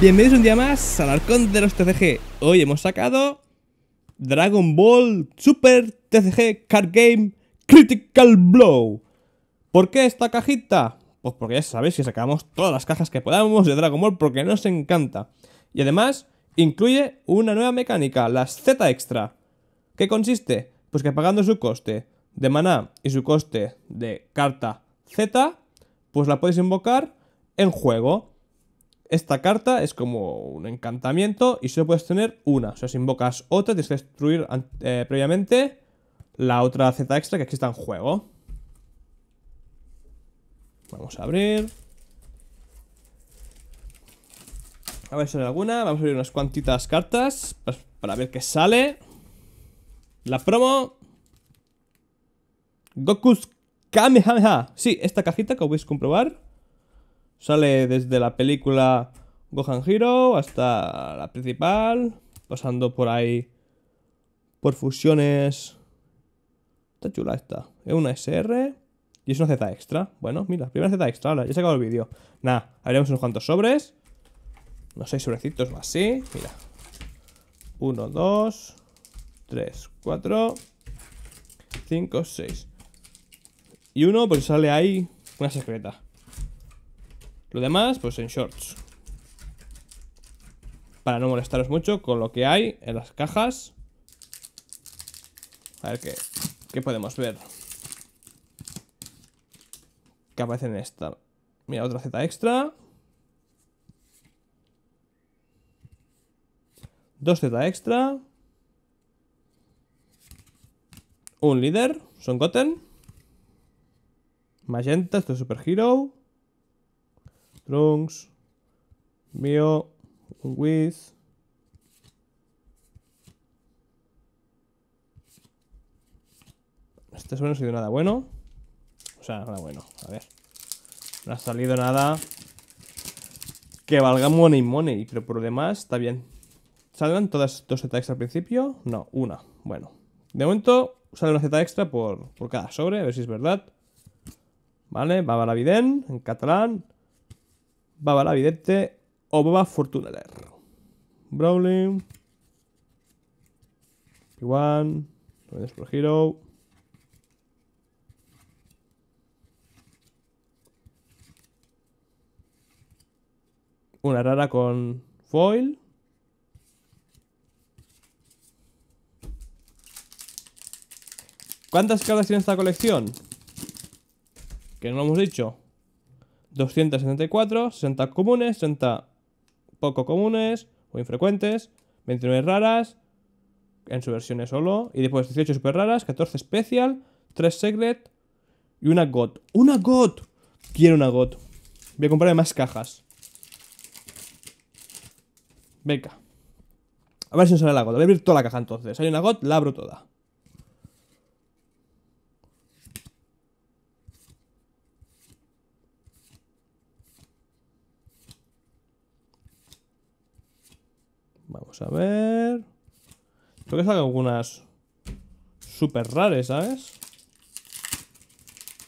Bienvenidos un día más al Arcón de los TCG. Hoy hemos sacado Dragon Ball Super TCG Card Game Critical Blow. ¿Por qué esta cajita? Pues porque ya sabéis que sacamos todas las cajas que podamos de Dragon Ball porque nos encanta. Y además incluye una nueva mecánica, las Z Extra. ¿Qué consiste? Pues que pagando su coste de maná y su coste de carta Z, pues la podéis invocar en juego. Esta carta es como un encantamiento y solo puedes tener una. O sea, si invocas otra, tienes que destruir eh, previamente la otra Z extra que está en juego. Vamos a abrir. A ver si hay alguna. Vamos a abrir unas cuantitas cartas para ver qué sale. La promo. Goku's Kamehameha. Sí, esta cajita, que podéis comprobar, Sale desde la película Gohan Hero hasta la principal, pasando por ahí por fusiones. Está chula esta. Es una SR y es una Z extra. Bueno, mira, primera Z extra, ahora ya se sacado el vídeo. Nada, abrimos unos cuantos sobres. No sé, sobrecitos o así. Mira. Uno, dos, tres, cuatro, cinco, seis Y uno, pues sale ahí una secreta. Lo demás, pues en shorts. Para no molestaros mucho con lo que hay en las cajas. A ver qué, qué podemos ver. Que aparece en esta. Mira, otra Z extra. Dos Z extra. Un líder, Son Goten. Magenta, esto es Super Hero trunks mio with este sobre no ha sido nada bueno o sea, nada bueno, a ver no ha salido nada que valga money money pero por lo demás está bien ¿Salgan todas dos Z extra al principio? no, una, bueno de momento sale una Z extra por, cada sobre, a ver si es verdad vale, va Babalabiden en catalán Baba la Vidente o Baba fortuneler. Brawling. P1. por Hero. Una rara con foil. ¿Cuántas cartas tiene esta colección? Que no lo hemos dicho. 274, 60 comunes, 60 poco comunes o infrecuentes, 29 raras en su versión solo, y después 18 super raras, 14 special, 3 secret y una GOT. ¡Una GOT! Quiero una GOT. Voy a comprar más cajas. Venga. A ver si nos sale la GOT. Voy a abrir toda la caja entonces. Hay una GOT, la abro toda. Vamos a ver. Creo que salgan algunas super rares, ¿sabes?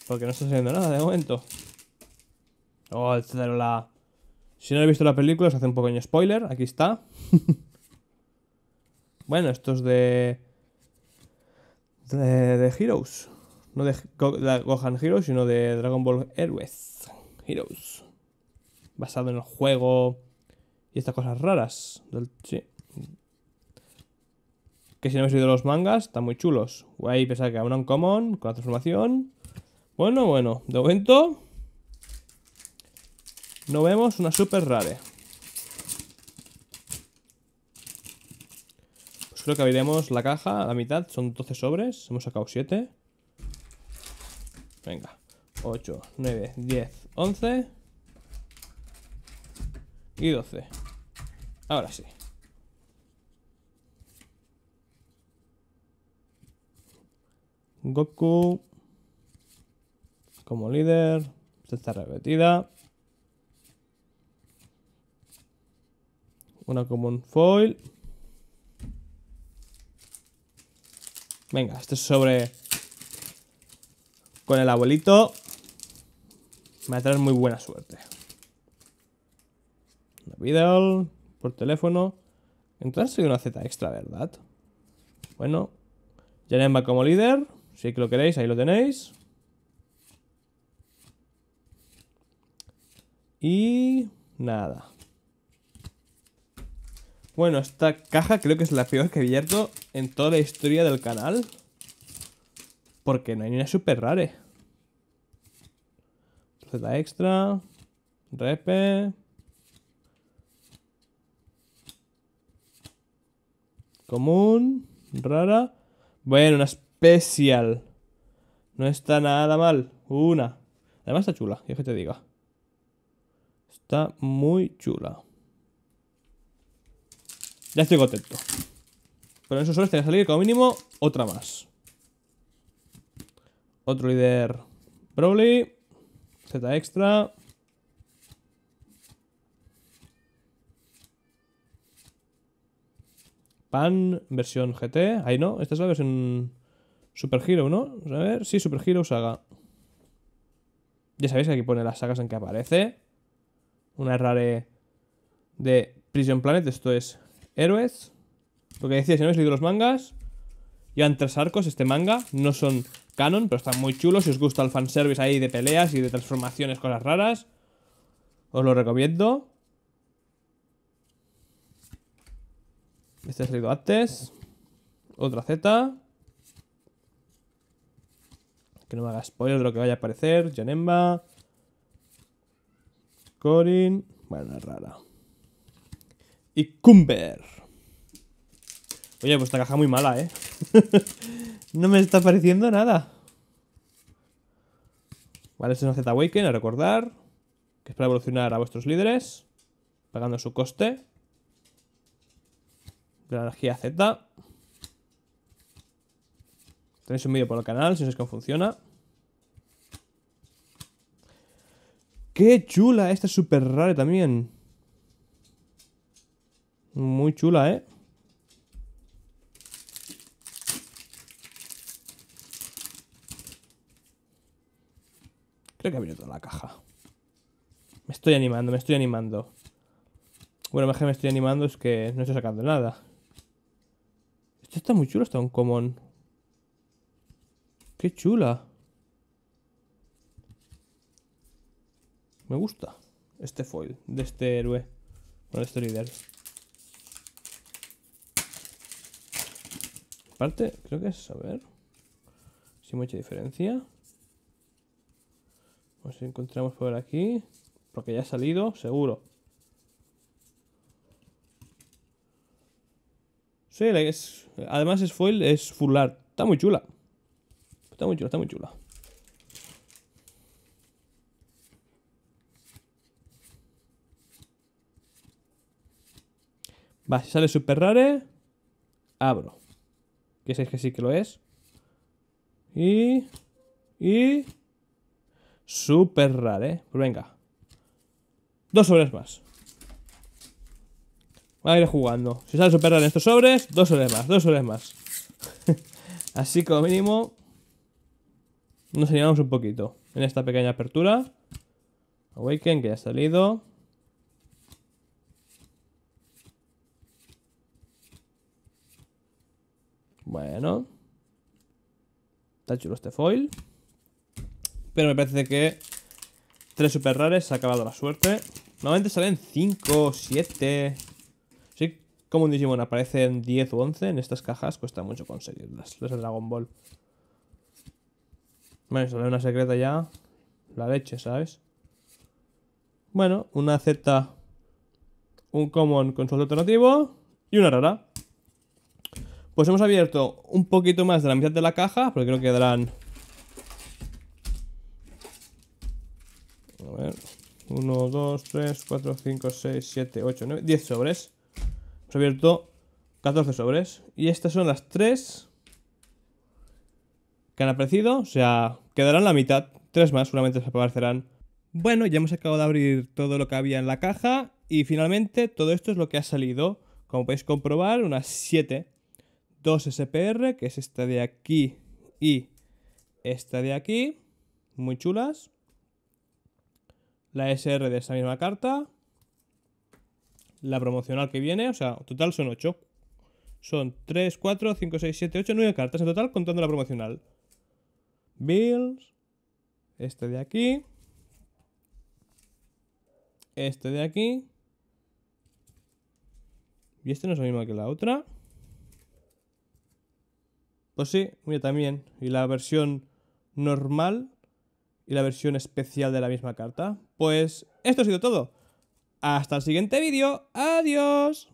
Porque no está saliendo nada de momento. Oh, el la, Si no he visto la película, os hace un pequeño spoiler. Aquí está. bueno, esto es de... de... Heroes. No de Gohan Heroes, sino de Dragon Ball Heroes. Heroes. Basado en el juego y estas cosas raras. Del, sí. Que si no me he subido los mangas, están muy chulos. Guay, pensar que a un common con la transformación. Bueno, bueno. De momento... No vemos una super rare. Pues creo que abriremos la caja a la mitad. Son 12 sobres. Hemos sacado 7. Venga. 8, 9, 10, 11 y 12. Ahora sí. Goku como líder. Esta está repetida. Una común foil. Venga, esto es sobre con el abuelito. Me va a traer muy buena suerte. La vida por teléfono. Entonces soy una Z extra, ¿verdad? Bueno, Jaren va como líder. Si que lo queréis, ahí lo tenéis. Y nada. Bueno, esta caja creo que es la peor que he abierto en toda la historia del canal. Porque no hay ni una super rare. Z extra. Repe. Común, rara. Bueno, una especial. No está nada mal. Una. Además está chula, ya que te diga. Está muy chula. Ya estoy contento. Pero en esos horas tiene que salir como mínimo otra más. Otro líder Broly. Z extra. Pan, versión GT. Ahí no, esta es la versión Super Hero, ¿no? A ver, sí, Super Hero Saga. Ya sabéis que aquí pone las sagas en que aparece. Una rare de Prison Planet, esto es Héroes. Lo que decía, si no habéis leído los mangas, llevan tres arcos este manga. No son canon, pero están muy chulos. Si os gusta el fanservice ahí de peleas y de transformaciones, cosas raras, os lo recomiendo. Este ha salido antes. Otra Z. Que no me haga spoiler de lo que vaya a aparecer. Janemba. Corin. Buena rara. Y Cumber. Oye, pues esta caja muy mala, ¿eh? no me está apareciendo nada. Vale, es una Z-Awaken, a recordar. Que es para evolucionar a vuestros líderes. Pagando su coste la energía Z. Tenéis un vídeo por el canal si no es que funciona. ¡Qué chula! Esta es súper rara también. Muy chula, ¿eh? Creo que ha venido toda la caja. Me estoy animando, me estoy animando. Bueno, más que me estoy animando es que no estoy sacando nada está muy chulo, está un common. Qué chula. Me gusta este foil de este héroe. Bueno, este líder. Aparte, creo que es, a ver. Si mucha diferencia. Nos encontramos por aquí. Porque ya ha salido, seguro. Sí, además es foil, es art Está muy chula. Está muy chula, está muy chula. Va, sale super rare, abro. Que sé que sí que lo es. Y... Y... Super rare. Eh. Pues venga. Dos sobres más. Voy a ir jugando. Si sale super en estos sobres, dos sobres más, dos sobres más. Así como mínimo, nos animamos un poquito en esta pequeña apertura. Awaken, que ya ha salido. Bueno. Está chulo este foil. Pero me parece que tres super rares se ha acabado la suerte. Normalmente salen 5, 7... Como un Digimon aparecen 10 o 11 en estas cajas, cuesta mucho conseguirlas, las de Dragon Ball. Bueno, sale una secreta ya. La leche, ¿sabes? Bueno, una Z, un common con sueldo alternativo y una rara. Pues hemos abierto un poquito más de la mitad de la caja, porque creo que darán... A ver... 1, 2, 3, 4, 5, 6, 7, 8, 9, 10 sobres. Hemos abierto 14 sobres. Y estas son las 3 que han aparecido. O sea, quedarán la mitad. Tres más solamente se aparecerán. Bueno, ya hemos acabado de abrir todo lo que había en la caja. Y finalmente todo esto es lo que ha salido. Como podéis comprobar, unas 7. 2 SPR, que es esta de aquí y esta de aquí. Muy chulas. La SR de esta misma carta la promocional que viene, o sea, en total son 8. Son 3, 4, 5, 6, 7, 8, 9 cartas en total contando la promocional. Bills, este de aquí, este de aquí, y este no es lo mismo que la otra. Pues sí, mira también, y la versión normal y la versión especial de la misma carta. Pues esto ha sido todo. Hasta el siguiente vídeo. Adiós.